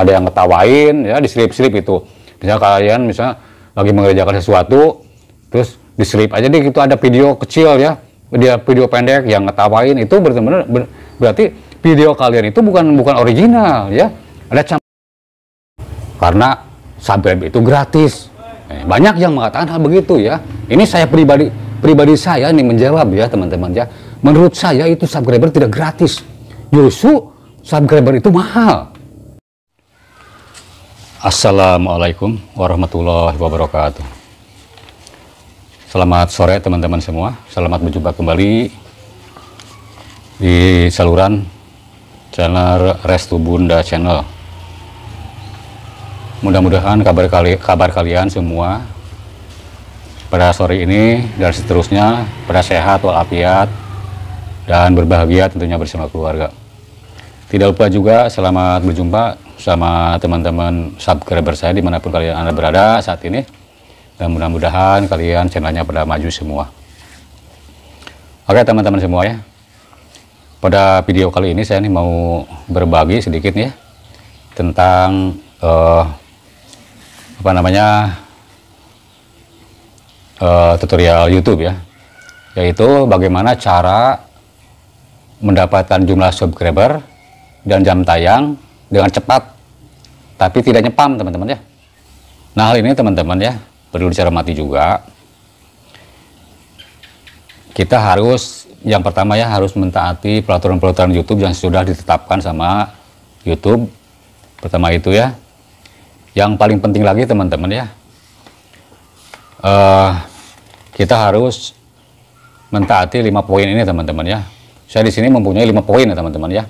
ada yang ngetawain ya diselip-selip itu misalnya kalian misalnya lagi mengerjakan sesuatu terus diselip aja deh gitu ada video kecil ya dia video pendek yang ngetawain itu benar-benar ber, berarti video kalian itu bukan bukan original ya ada cam karena subscribe itu gratis eh, banyak yang mengatakan hal begitu ya ini saya pribadi pribadi saya ini menjawab ya teman-teman ya menurut saya itu subscriber tidak gratis justru subscriber itu mahal Assalamualaikum warahmatullahi wabarakatuh. Selamat sore teman-teman semua. Selamat berjumpa kembali di saluran channel Restu Bunda Channel. Mudah-mudahan kabar kali kabar kalian semua pada sore ini dan seterusnya pada sehat walafiat dan berbahagia tentunya bersama keluarga. Tidak lupa juga selamat berjumpa sama teman-teman subscriber saya dimanapun kalian anda berada saat ini dan mudah-mudahan kalian channelnya pada maju semua oke teman-teman semua ya pada video kali ini saya nih mau berbagi sedikit nih ya tentang uh, apa namanya uh, tutorial YouTube ya yaitu bagaimana cara mendapatkan jumlah subscriber dan jam tayang dengan cepat, tapi tidak nyepam teman-teman ya. Nah hal ini teman-teman ya, perlu dicermati juga. Kita harus, yang pertama ya harus mentaati peraturan-peraturan YouTube yang sudah ditetapkan sama YouTube. Pertama itu ya. Yang paling penting lagi teman-teman ya, uh, kita harus mentaati lima poin ini teman-teman ya. Saya di sini mempunyai lima poin ya teman-teman ya.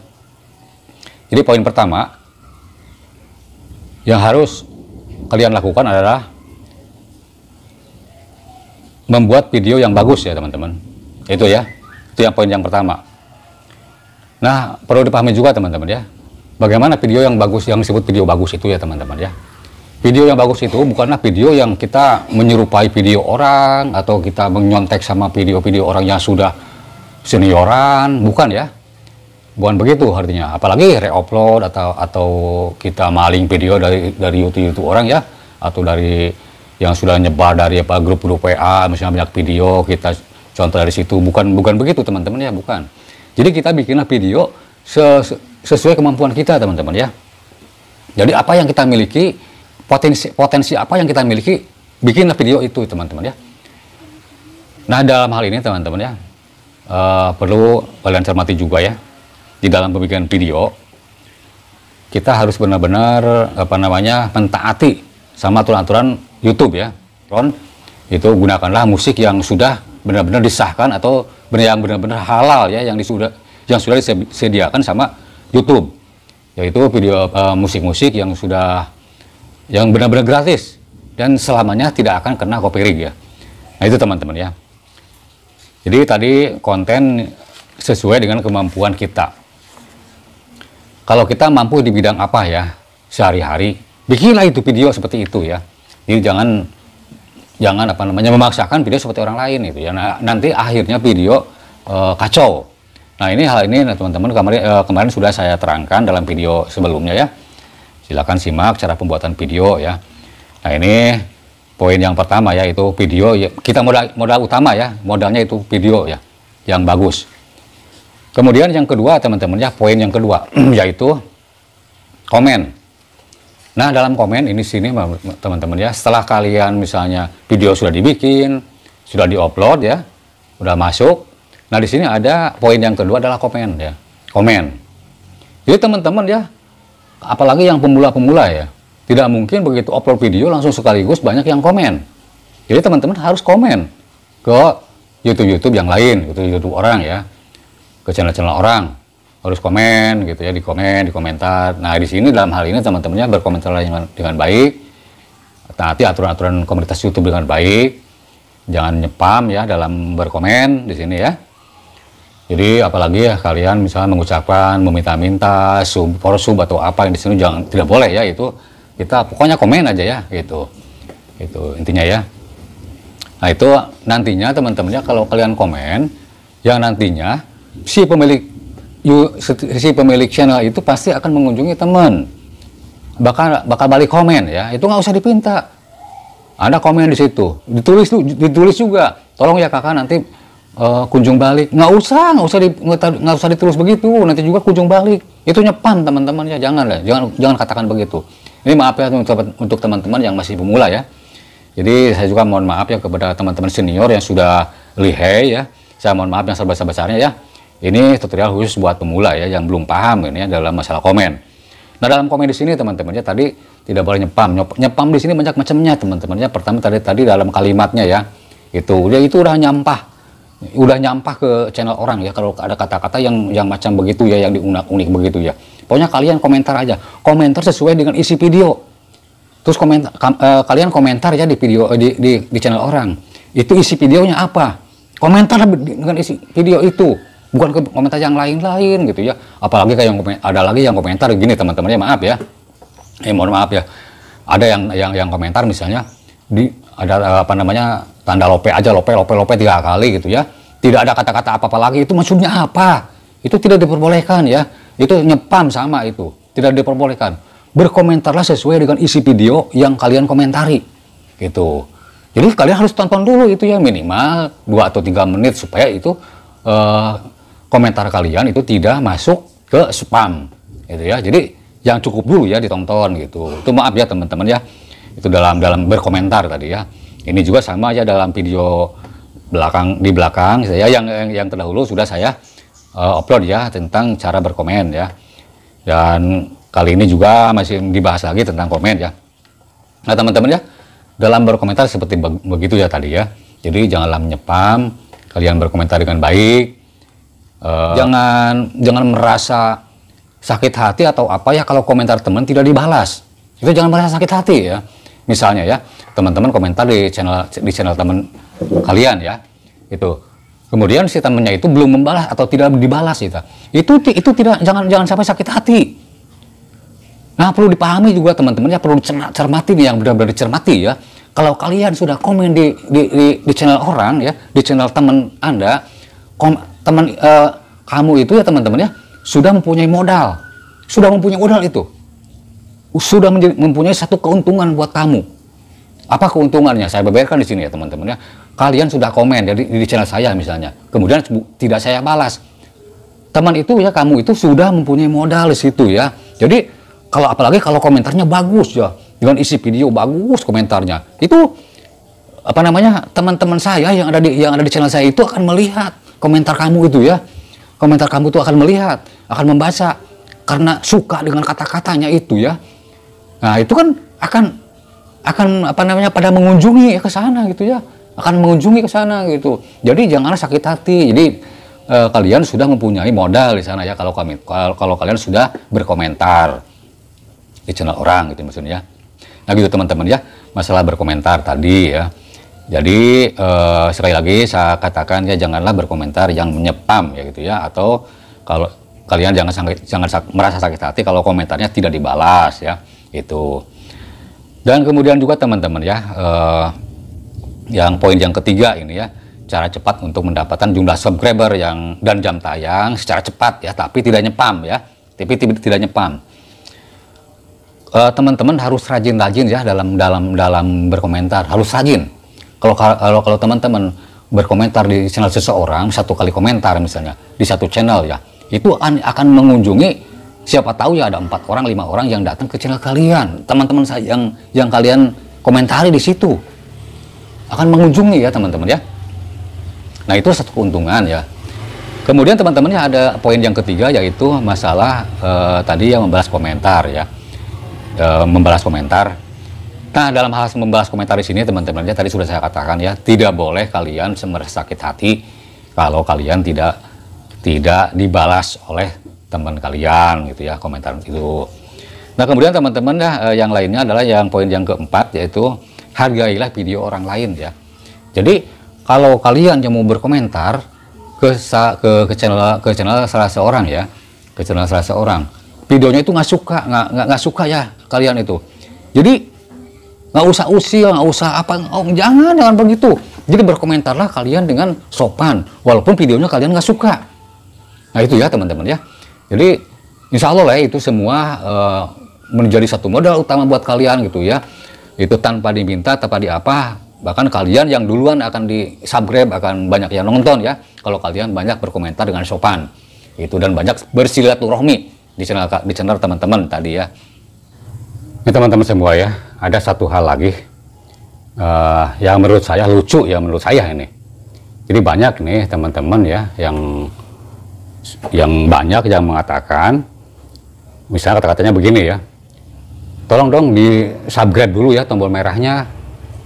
Jadi poin pertama yang harus kalian lakukan adalah membuat video yang bagus ya teman-teman. Itu ya. Itu yang poin yang pertama. Nah, perlu dipahami juga teman-teman ya. Bagaimana video yang bagus yang disebut video bagus itu ya teman-teman ya. Video yang bagus itu bukanlah video yang kita menyerupai video orang atau kita menyontek sama video-video orang yang sudah senioran, bukan ya bukan begitu artinya apalagi reupload atau atau kita maling video dari dari YouTube YouTube orang ya atau dari yang sudah nyebar dari apa grup-grup WA misalnya banyak video kita contoh dari situ bukan bukan begitu teman-teman ya bukan jadi kita bikinlah video ses sesuai kemampuan kita teman-teman ya jadi apa yang kita miliki potensi potensi apa yang kita miliki bikinlah video itu teman-teman ya nah dalam hal ini teman-teman ya uh, perlu kalian cermati juga ya di dalam pemikiran video kita harus benar-benar apa namanya mentaati sama aturan-aturan YouTube ya. Ron itu gunakanlah musik yang sudah benar-benar disahkan atau benar yang benar-benar halal ya yang sudah yang sudah disediakan sama YouTube yaitu video eh, musik-musik uh, yang sudah yang benar-benar gratis dan selamanya tidak akan kena copyright ya. Nah itu teman-teman ya. Jadi tadi konten sesuai dengan kemampuan kita kalau kita mampu di bidang apa ya sehari-hari, bikinlah itu video seperti itu ya. Jadi jangan jangan apa namanya memaksakan video seperti orang lain itu ya. Nah, nanti akhirnya video uh, kacau. Nah ini hal ini nah, teman-teman kemarin uh, eh, kemarin sudah saya terangkan dalam video sebelumnya ya. silahkan simak cara pembuatan video ya. Nah ini poin yang pertama yaitu video ya, kita modal modal utama ya modalnya itu video ya yang bagus. Kemudian yang kedua teman-teman ya poin yang kedua yaitu komen. Nah dalam komen ini sini teman-teman ya setelah kalian misalnya video sudah dibikin, sudah diupload ya, sudah masuk. Nah di sini ada poin yang kedua adalah komen ya, komen. Jadi teman-teman ya apalagi yang pemula-pemula ya tidak mungkin begitu upload video langsung sekaligus banyak yang komen. Jadi teman-teman harus komen ke YouTube-YouTube yang lain, YouTube-YouTube orang ya ke channel-channel orang harus komen gitu ya di komen di komentar nah di sini dalam hal ini teman-temannya berkomentar dengan, dengan baik taati aturan-aturan komunitas YouTube dengan baik jangan nyepam ya dalam berkomen di sini ya jadi apalagi ya kalian misalnya mengucapkan meminta-minta sub sub atau apa yang di sini jangan tidak boleh ya itu kita pokoknya komen aja ya gitu itu intinya ya nah itu nantinya teman-temannya kalau kalian komen yang nantinya si pemilik you, si pemilik channel itu pasti akan mengunjungi teman bakal bakal balik komen ya itu nggak usah dipinta ada komen di situ ditulis ditulis juga tolong ya kakak nanti uh, kunjung balik nggak usah nggak usah nggak usah ditulis begitu nanti juga kunjung balik itu nyepan teman-teman ya jangan lah jangan jangan katakan begitu ini maaf ya untuk teman-teman yang masih pemula ya jadi saya juga mohon maaf ya kepada teman-teman senior yang sudah lihai ya saya mohon maaf yang serba-serba besarnya ya ini tutorial khusus buat pemula ya yang belum paham ini ya, dalam masalah komen. Nah dalam komen di sini teman-teman ya tadi tidak boleh nyepam. Nyepam di sini banyak macamnya teman temannya Pertama tadi tadi dalam kalimatnya ya itu dia itu udah nyampah udah nyampah ke channel orang ya kalau ada kata-kata yang yang macam begitu ya yang diunak-unik begitu ya pokoknya kalian komentar aja komentar sesuai dengan isi video terus komentar kam, eh, kalian komentar ya di video di, di di channel orang itu isi videonya apa komentar dengan isi video itu bukan ke komentar yang lain-lain gitu ya apalagi kayak yang ada lagi yang komentar gini teman-temannya maaf ya eh mohon maaf ya ada yang yang yang komentar misalnya di ada eh, apa namanya tanda lope aja lope lope lope tiga kali gitu ya tidak ada kata-kata apa-apa lagi itu maksudnya apa itu tidak diperbolehkan ya itu nyepam sama itu tidak diperbolehkan berkomentarlah sesuai dengan isi video yang kalian komentari gitu jadi kalian harus tonton dulu itu ya minimal dua atau tiga menit supaya itu uh, komentar kalian itu tidak masuk ke spam gitu ya jadi yang cukup dulu ya ditonton gitu itu maaf ya teman-teman ya itu dalam dalam berkomentar tadi ya ini juga sama aja dalam video belakang di belakang saya yang yang, yang terdahulu sudah saya uh, upload ya tentang cara berkomen ya dan kali ini juga masih dibahas lagi tentang komen ya nah teman-teman ya dalam berkomentar seperti begitu ya tadi ya jadi janganlah menyepam kalian berkomentar dengan baik Uh, jangan jangan merasa sakit hati atau apa ya kalau komentar teman tidak dibalas. Itu jangan merasa sakit hati ya. Misalnya ya, teman-teman komentar di channel di channel teman kalian ya. Itu. Kemudian si temannya itu belum membalas atau tidak dibalas gitu. itu. Itu itu tidak jangan jangan sampai sakit hati. Nah, perlu dipahami juga teman-teman ya perlu cermati nih yang benar-benar dicermati ya. Kalau kalian sudah komen di di, di, di channel orang ya, di channel teman Anda, teman uh, kamu itu ya teman-teman ya sudah mempunyai modal, sudah mempunyai modal itu, sudah mempunyai satu keuntungan buat kamu. Apa keuntungannya? Saya beberkan di sini ya teman-teman ya. Kalian sudah komen dari di channel saya misalnya, kemudian tidak saya balas. Teman itu ya kamu itu sudah mempunyai modal di situ ya. Jadi kalau apalagi kalau komentarnya bagus ya, dengan isi video bagus komentarnya, itu apa namanya teman-teman saya yang ada di yang ada di channel saya itu akan melihat komentar kamu itu ya. Komentar kamu itu akan melihat, akan membaca karena suka dengan kata-katanya itu ya. Nah, itu kan akan akan apa namanya pada mengunjungi ke sana gitu ya. Akan mengunjungi ke sana gitu. Jadi jangan sakit hati. Jadi eh, kalian sudah mempunyai modal di sana ya kalau kami kalau, kalau kalian sudah berkomentar di channel orang gitu maksudnya. Ya. Nah gitu teman-teman ya, masalah berkomentar tadi ya. Jadi eh, sekali lagi saya katakan ya janganlah berkomentar yang menyepam ya gitu ya atau kalau kalian jangan sangat, jangan sak, merasa sakit hati kalau komentarnya tidak dibalas ya itu. Dan kemudian juga teman-teman ya eh, yang poin yang ketiga ini ya cara cepat untuk mendapatkan jumlah subscriber yang dan jam tayang secara cepat ya tapi tidak nyepam ya tapi tidak, tidak nyepam eh, teman-teman uh, harus rajin-rajin ya dalam dalam dalam berkomentar harus rajin kalau kalau kalau teman-teman berkomentar di channel seseorang satu kali komentar misalnya di satu channel ya itu akan mengunjungi siapa tahu ya ada empat orang lima orang yang datang ke channel kalian teman-teman saya yang yang kalian komentari di situ akan mengunjungi ya teman-teman ya nah itu satu keuntungan ya kemudian teman-teman ya ada poin yang ketiga yaitu masalah eh, tadi yang membalas komentar ya eh, membalas komentar Nah, dalam hal membahas komentar di sini, teman-teman, ya, tadi sudah saya katakan ya, tidak boleh kalian merasa sakit hati kalau kalian tidak tidak dibalas oleh teman kalian gitu ya komentar itu. Nah, kemudian teman-teman ya, eh, yang lainnya adalah yang poin yang keempat yaitu hargailah video orang lain ya. Jadi, kalau kalian yang mau berkomentar ke ke ke channel ke channel salah seorang ya, ke channel salah seorang, videonya itu nggak suka, nggak nggak suka ya kalian itu. Jadi nggak usah usil, nggak usah apa, oh, jangan jangan begitu. Jadi berkomentarlah kalian dengan sopan, walaupun videonya kalian nggak suka. Nah itu ya teman-teman ya. Jadi insya Allah lah ya, itu semua uh, menjadi satu modal utama buat kalian gitu ya. Itu tanpa diminta, tanpa diapa, bahkan kalian yang duluan akan di subscribe akan banyak yang nonton ya. Kalau kalian banyak berkomentar dengan sopan, itu dan banyak bersilaturahmi di channel di channel teman-teman tadi ya. Ini teman-teman semua ya, ada satu hal lagi uh, yang menurut saya lucu ya menurut saya ini. Jadi banyak nih teman-teman ya yang yang banyak yang mengatakan, misalnya kata-katanya begini ya, tolong dong di subscribe dulu ya tombol merahnya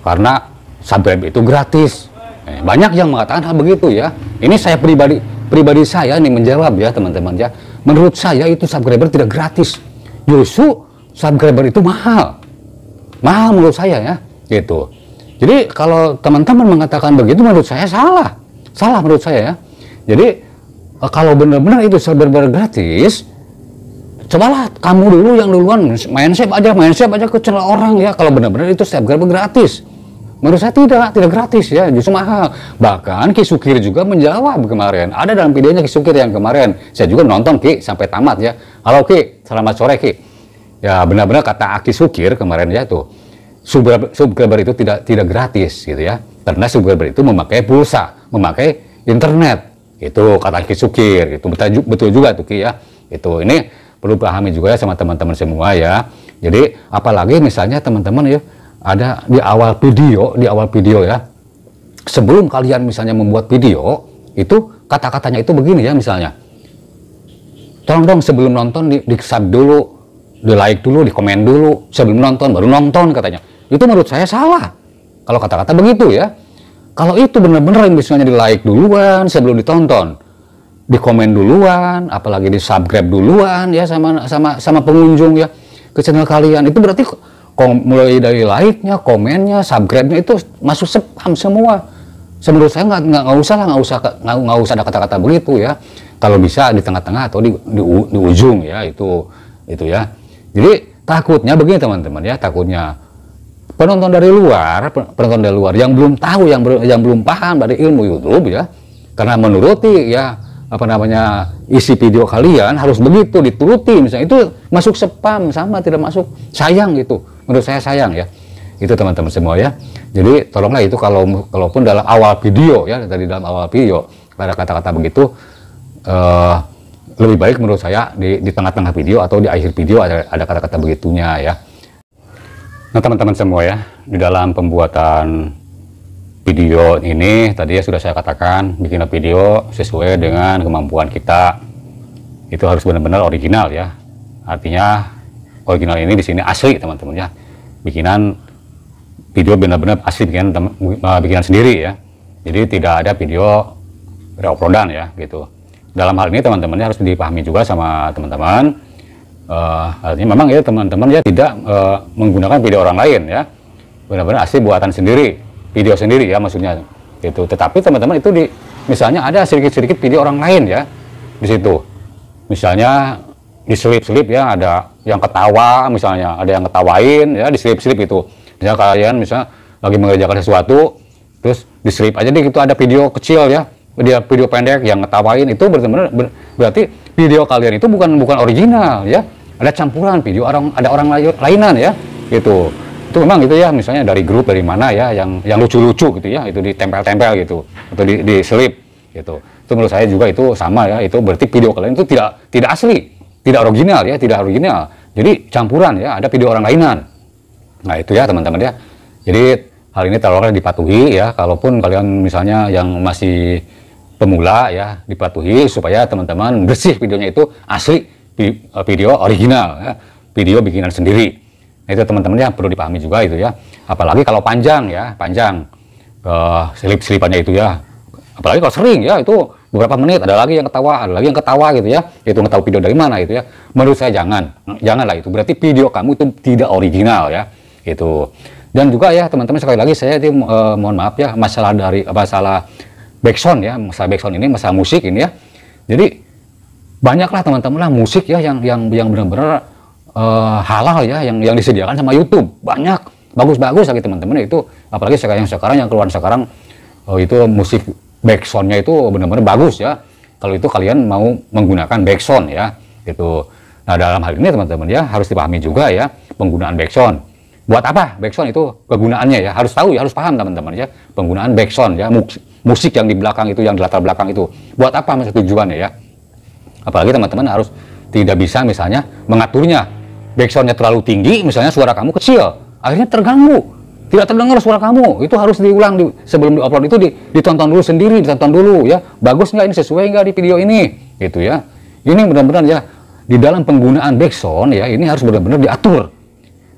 karena subscribe itu gratis. Eh, banyak yang mengatakan hal begitu ya. Ini saya pribadi pribadi saya nih menjawab ya teman-teman ya. Menurut saya itu subscriber tidak gratis. Justru subscriber itu mahal. Mahal menurut saya ya, gitu. Jadi kalau teman-teman mengatakan begitu menurut saya salah. Salah menurut saya ya. Jadi eh, kalau benar-benar itu subscriber gratis, cobalah kamu dulu yang duluan main save aja, main save aja ke channel orang ya. Kalau benar-benar itu subscriber gratis. Menurut saya tidak, tidak gratis ya, justru mahal. Bahkan Ki Sukir juga menjawab kemarin. Ada dalam videonya Sukir yang kemarin. Saya juga nonton Ki sampai tamat ya. Halo Ki, selamat sore Ki ya benar-benar kata Aki Sukir kemarin ya tuh subscriber itu tidak tidak gratis gitu ya karena subscriber itu memakai pulsa memakai internet itu kata Aki Sukir itu betul, betul juga tuh Ki ya itu ini perlu pahami juga ya sama teman-teman semua ya jadi apalagi misalnya teman-teman ya ada di awal video di awal video ya sebelum kalian misalnya membuat video itu kata-katanya itu begini ya misalnya tolong dong sebelum nonton di, di dulu di like dulu, di komen dulu sebelum nonton, baru nonton katanya. Itu menurut saya salah. Kalau kata-kata begitu ya. Kalau itu benar-benar misalnya di like duluan sebelum ditonton, di komen duluan, apalagi di subscribe duluan ya sama sama sama pengunjung ya ke channel kalian. Itu berarti kom, mulai dari like-nya, komennya, subscribe-nya itu masuk spam semua. Menurut saya nggak nggak usah lah nggak usah nggak usah ada kata-kata begitu ya. Kalau bisa di tengah-tengah atau di, di, di ujung ya itu itu ya. Jadi takutnya begini teman-teman ya, takutnya penonton dari luar, penonton dari luar yang belum tahu, yang belum yang belum paham dari ilmu YouTube ya, karena menuruti ya apa namanya isi video kalian harus begitu dituruti misalnya itu masuk spam sama tidak masuk sayang itu menurut saya sayang ya itu teman-teman semua ya jadi tolonglah itu kalau kalaupun dalam awal video ya dari dalam awal video ada kata-kata begitu uh, lebih baik menurut saya di, di tengah-tengah video atau di akhir video ada kata-kata begitunya ya. Nah teman-teman semua ya, di dalam pembuatan video ini tadi ya sudah saya katakan bikin video sesuai dengan kemampuan kita itu harus benar-benar original ya artinya original ini di sini asli teman-teman ya bikinan video benar-benar asli bikinan eh, bikinan sendiri ya jadi tidak ada video reuploadan ya gitu dalam hal ini teman-teman harus dipahami juga sama teman-teman uh, artinya memang ya teman-teman ya tidak uh, menggunakan video orang lain ya benar-benar asli buatan sendiri video sendiri ya maksudnya itu tetapi teman-teman itu di misalnya ada sedikit-sedikit video orang lain ya di situ misalnya di diselip-selip ya ada yang ketawa misalnya ada yang ketawain ya diselip-selip itu misalnya kalian misalnya lagi mengerjakan sesuatu terus di diselip aja deh gitu ada video kecil ya dia video pendek yang ngetawain itu benar-benar ber, berarti video kalian itu bukan bukan original ya ada campuran video orang ada orang lain, lainan ya gitu itu memang gitu ya misalnya dari grup dari mana ya yang yang lucu-lucu gitu ya itu ditempel-tempel gitu atau di, di slip gitu itu menurut saya juga itu sama ya itu berarti video kalian itu tidak tidak asli tidak original ya tidak original jadi campuran ya ada video orang lainan nah itu ya teman-teman ya jadi hal ini terlalu dipatuhi ya kalaupun kalian misalnya yang masih pemula ya dipatuhi supaya teman-teman bersih videonya itu asli eh, video original ya. video bikinan sendiri nah, itu teman-teman yang perlu dipahami juga itu ya apalagi kalau panjang ya panjang uh, selip-selipannya itu ya apalagi kalau sering ya itu beberapa menit ada lagi yang ketawa ada lagi yang ketawa gitu ya itu nggak video dari mana itu ya menurut saya jangan janganlah itu berarti video kamu itu tidak original ya itu dan juga ya teman-teman sekali lagi saya itu eh, mohon maaf ya masalah dari eh, masalah backsound ya, masalah backsound ini masalah musik ini ya. Jadi banyaklah teman-teman lah musik ya yang yang yang benar-benar uh, halal ya yang yang disediakan sama YouTube. Banyak bagus-bagus lagi teman-teman itu apalagi sekarang yang sekarang yang keluar sekarang uh, itu musik backsoundnya itu benar-benar bagus ya. Kalau itu kalian mau menggunakan backsound ya itu Nah dalam hal ini teman-teman ya harus dipahami juga ya penggunaan backsound buat apa backsound itu kegunaannya ya harus tahu ya harus paham teman-teman ya penggunaan backsound ya musik musik yang di belakang itu, yang di latar belakang itu. Buat apa Maksud tujuan ya? Apalagi teman-teman harus tidak bisa misalnya mengaturnya. Backsoundnya terlalu tinggi, misalnya suara kamu kecil, akhirnya terganggu. Tidak terdengar suara kamu, itu harus diulang di, sebelum diupload itu di, ditonton dulu sendiri, ditonton dulu ya. Bagus nggak ini sesuai nggak di video ini, gitu ya. Ini benar-benar ya di dalam penggunaan backsound ya ini harus benar-benar diatur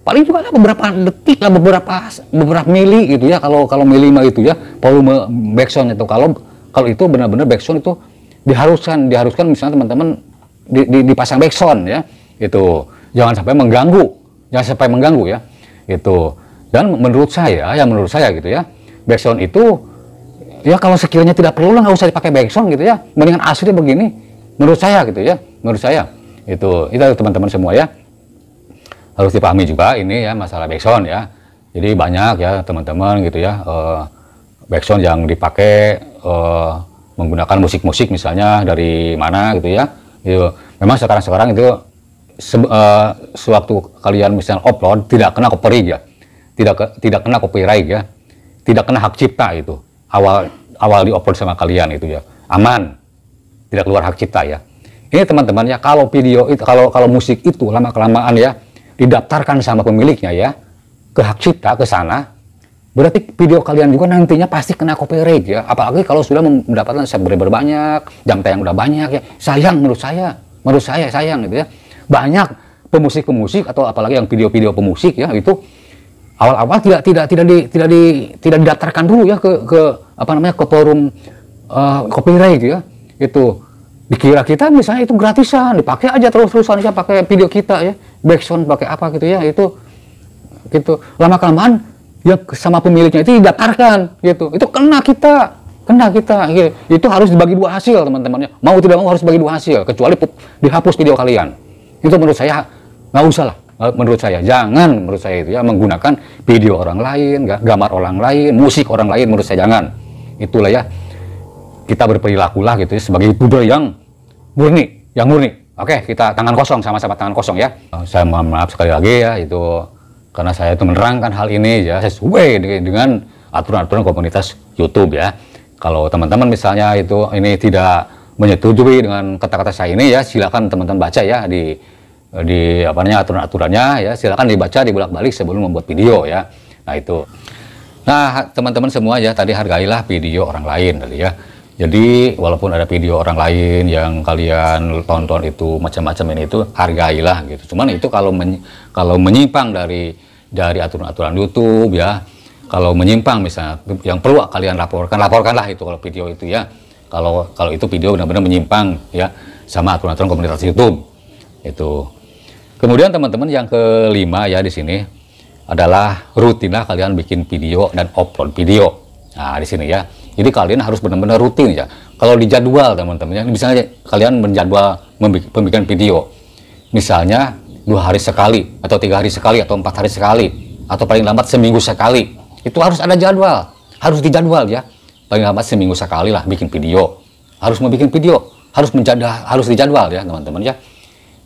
paling juga lah beberapa detik lah beberapa beberapa mili gitu ya kalau kalau mili mah itu ya volume backsound itu kalau kalau itu benar-benar backsound itu diharuskan diharuskan misalnya teman-teman di, di, dipasang backsound ya itu jangan sampai mengganggu jangan sampai mengganggu ya itu dan menurut saya ya menurut saya gitu ya backsound itu ya kalau sekiranya tidak perlu lah nggak usah dipakai backsound gitu ya mendingan asli begini menurut saya gitu ya menurut saya gitu. itu itu teman-teman semua ya harus dipahami juga ini ya masalah backsound ya. Jadi banyak ya teman-teman gitu ya uh, backsound yang dipakai uh, menggunakan musik-musik misalnya dari mana gitu ya. Gitu. Memang sekarang-sekarang itu se uh, sewaktu kalian misalnya upload tidak kena copyright ya. Tidak ke tidak kena copyright ya. Tidak kena hak cipta itu. Awal awal di-upload sama kalian itu ya. Aman. Tidak keluar hak cipta ya. Ini teman-teman ya kalau video itu kalau kalau musik itu lama kelamaan ya didaftarkan sama pemiliknya ya ke hak cipta ke sana berarti video kalian juga nantinya pasti kena copyright ya apalagi kalau sudah mendapatkan subscriber banyak jam tayang udah banyak ya sayang menurut saya menurut saya sayang gitu ya banyak pemusik-pemusik atau apalagi yang video-video pemusik ya itu awal-awal tidak tidak tidak di tidak di tidak didaftarkan dulu ya ke ke apa namanya ke forum uh, copyright ya itu dikira kita misalnya itu gratisan dipakai aja terus-terusan ya pakai video kita ya background pakai apa gitu ya itu gitu lama kelamaan ya sama pemiliknya itu didaftarkan gitu itu kena kita kena kita gitu. itu harus dibagi dua hasil teman-temannya mau tidak mau harus bagi dua hasil kecuali dihapus video kalian itu menurut saya nggak usah lah eh, menurut saya jangan menurut saya itu ya menggunakan video orang lain gambar orang lain musik orang lain menurut saya jangan itulah ya kita berperilakulah gitu ya, sebagai Buddha yang murni, yang murni. Oke, kita tangan kosong sama-sama tangan kosong ya. Eh, saya mohon maaf sekali lagi ya itu karena saya itu menerangkan hal ini ya sesuai dengan aturan-aturan komunitas YouTube ya. Kalau teman-teman misalnya itu ini tidak menyetujui dengan kata-kata saya ini ya silakan teman-teman baca ya di di apa namanya aturan-aturannya ya silakan dibaca dibolak-balik sebelum membuat video ya. Nah itu. Nah, teman-teman semua ya tadi hargailah video orang lain tadi ya. Jadi walaupun ada video orang lain yang kalian tonton itu macam-macam ini itu hargailah gitu. Cuman itu kalau men, kalau menyimpang dari dari aturan-aturan YouTube ya, kalau menyimpang misalnya yang perlu kalian laporkan, laporkanlah itu kalau video itu ya. Kalau kalau itu video benar-benar menyimpang ya sama aturan-aturan komunitas YouTube. Itu. Kemudian teman-teman yang kelima ya di sini adalah rutinlah kalian bikin video dan upload video. Nah, di sini ya jadi kalian harus benar-benar rutin ya. Kalau dijadwal teman-teman ya, misalnya kalian menjadwal pembikin video, misalnya dua hari sekali atau tiga hari sekali atau empat hari sekali atau paling lambat seminggu sekali itu harus ada jadwal harus dijadwal ya paling lambat seminggu sekali lah bikin video harus membuat video harus menjadah harus dijadwal ya teman-teman ya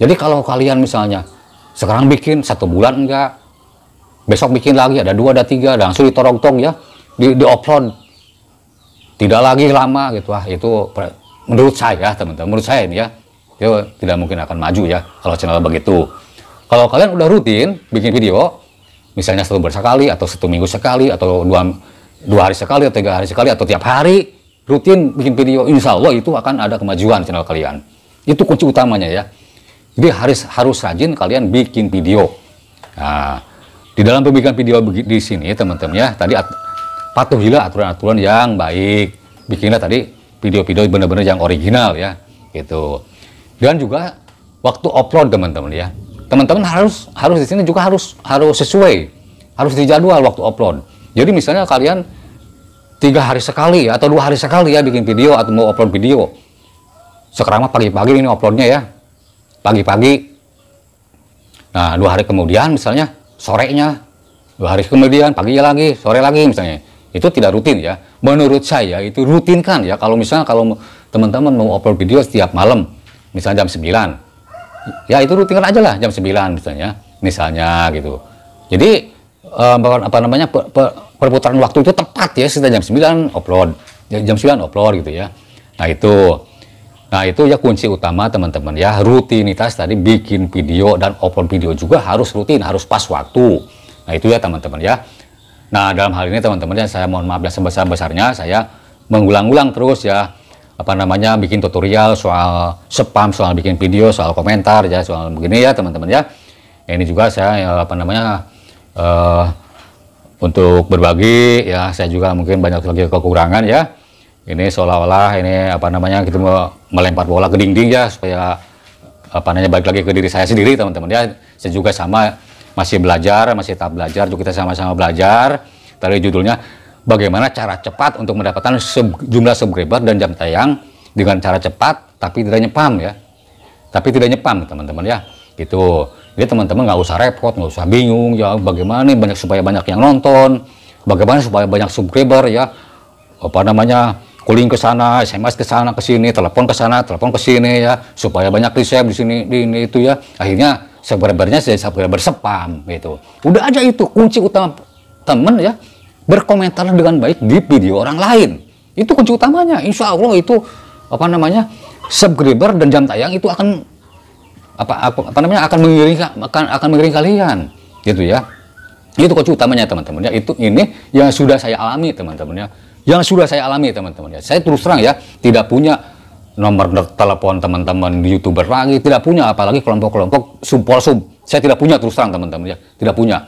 jadi kalau kalian misalnya sekarang bikin satu bulan enggak besok bikin lagi ada dua ada tiga langsung ditorong-tong ya di, di upload tidak lagi lama gitu ah itu menurut saya teman-teman menurut saya ini ya itu ya, tidak mungkin akan maju ya kalau channel begitu kalau kalian udah rutin bikin video misalnya satu bulan sekali atau satu minggu sekali atau dua, dua hari sekali atau tiga hari sekali atau tiap hari rutin bikin video insya Allah itu akan ada kemajuan channel kalian itu kunci utamanya ya jadi harus harus rajin kalian bikin video nah, di dalam pembikinan video di sini teman-teman ya tadi patuhilah aturan-aturan yang baik. Bikinlah tadi video-video benar-benar yang original ya, gitu. Dan juga waktu upload teman-teman ya, teman-teman harus harus di sini juga harus harus sesuai, harus dijadwal waktu upload. Jadi misalnya kalian tiga hari sekali atau dua hari sekali ya bikin video atau mau upload video. Sekarang mah pagi-pagi ini uploadnya ya, pagi-pagi. Nah dua hari kemudian misalnya sorenya, dua hari kemudian pagi lagi, sore lagi misalnya itu tidak rutin ya. Menurut saya itu rutinkan ya kalau misalnya kalau teman-teman mau upload video setiap malam, misalnya jam 9. Ya itu rutinkan aja lah jam 9 misalnya. Misalnya gitu. Jadi eh, apa namanya per, per, perputaran waktu itu tepat ya setiap jam 9 upload. Ya, jam 9 upload gitu ya. Nah, itu. Nah, itu ya kunci utama teman-teman ya. Rutinitas tadi bikin video dan upload video juga harus rutin, harus pas waktu. Nah, itu ya teman-teman ya. Nah, dalam hal ini teman-teman ya saya mohon maaf ya sebesar-besarnya saya mengulang-ulang terus ya apa namanya bikin tutorial soal spam, soal bikin video, soal komentar ya, soal begini ya teman-teman ya. Ini juga saya ya, apa namanya uh, untuk berbagi ya saya juga mungkin banyak lagi kekurangan ya. Ini seolah-olah ini apa namanya kita melempar bola ke dinding ya supaya apa namanya balik lagi ke diri saya sendiri teman-teman ya. Saya juga sama masih belajar, masih tak belajar, juga kita sama-sama belajar. Tadi judulnya bagaimana cara cepat untuk mendapatkan sub, jumlah subscriber dan jam tayang dengan cara cepat tapi tidak nyepam ya. Tapi tidak nyepam teman-teman ya. Gitu. Jadi teman-teman nggak usah repot, nggak usah bingung ya bagaimana nih banyak supaya banyak yang nonton, bagaimana supaya banyak subscriber ya. Apa namanya? kuling ke sana, SMS ke sana, ke sini, telepon ke sana, telepon ke sini ya, supaya banyak di di sini, di ini itu ya. Akhirnya subscribernya jadi subscriber spam gitu udah aja itu kunci utama temen ya berkomentar dengan baik di video orang lain itu kunci utamanya insya Allah itu apa namanya subscriber dan jam tayang itu akan apa apa, apa namanya akan mengiring akan akan mengiring kalian gitu ya itu kunci utamanya teman-teman ya itu ini yang sudah saya alami teman-teman ya yang sudah saya alami teman-teman ya saya terus terang ya tidak punya nomor telepon teman-teman youtuber lagi tidak punya apalagi kelompok-kelompok support sub saya tidak punya terus terang teman-teman ya tidak punya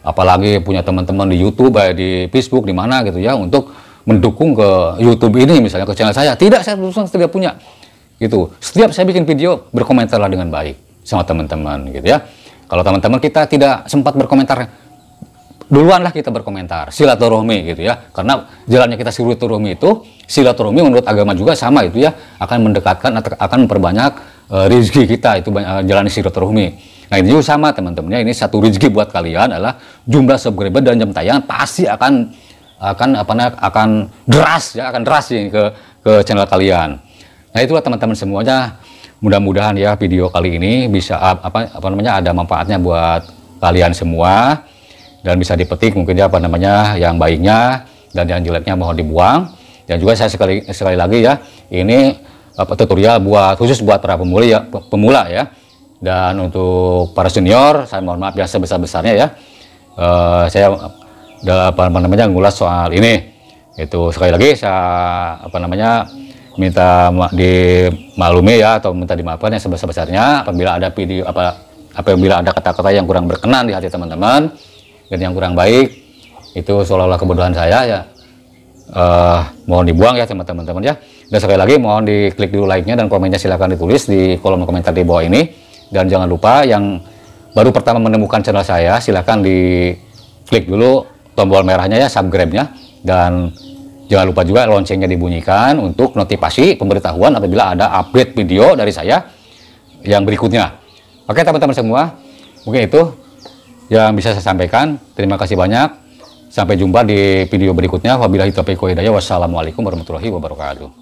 apalagi punya teman-teman di YouTube eh, di Facebook di mana gitu ya untuk mendukung ke YouTube ini misalnya ke channel saya tidak saya terus terang tidak punya gitu setiap saya bikin video berkomentarlah dengan baik sama teman-teman gitu ya kalau teman-teman kita tidak sempat berkomentar duluanlah kita berkomentar silaturahmi gitu ya karena jalannya kita silaturahmi itu silaturahmi menurut agama juga sama itu ya akan mendekatkan atau akan memperbanyak uh, eh, rezeki kita itu uh, eh, jalan silaturahmi nah ini juga sama teman-temannya ini satu rezeki buat kalian adalah jumlah subscriber dan jam tayang pasti akan akan apa namanya akan deras ya akan deras ya, ke ke channel kalian nah itulah teman-teman semuanya mudah-mudahan ya video kali ini bisa apa apa namanya ada manfaatnya buat kalian semua dan bisa dipetik mungkin ya apa namanya yang baiknya dan yang jeleknya mohon dibuang dan juga saya sekali sekali lagi ya ini apa tutorial buat khusus buat para pemula ya pemula ya dan untuk para senior saya mohon maaf ya sebesar-besarnya ya uh, saya udah apa namanya ngulas soal ini itu sekali lagi saya apa namanya minta dimaklumi ya atau minta dimaafkan yang sebesar-besarnya apabila ada video apa apabila ada kata-kata yang kurang berkenan di hati teman-teman dan yang kurang baik itu seolah-olah kebodohan saya ya uh, mohon dibuang ya sama teman-teman ya dan sekali lagi mohon di klik dulu like-nya dan komennya silahkan ditulis di kolom komentar di bawah ini dan jangan lupa yang baru pertama menemukan channel saya silahkan di klik dulu tombol merahnya ya subscribe-nya dan jangan lupa juga loncengnya dibunyikan untuk notifikasi pemberitahuan apabila ada update video dari saya yang berikutnya oke teman-teman semua mungkin itu yang bisa saya sampaikan. Terima kasih banyak. Sampai jumpa di video berikutnya. Wabillahi taufiq hidayah. Wassalamualaikum warahmatullahi wabarakatuh.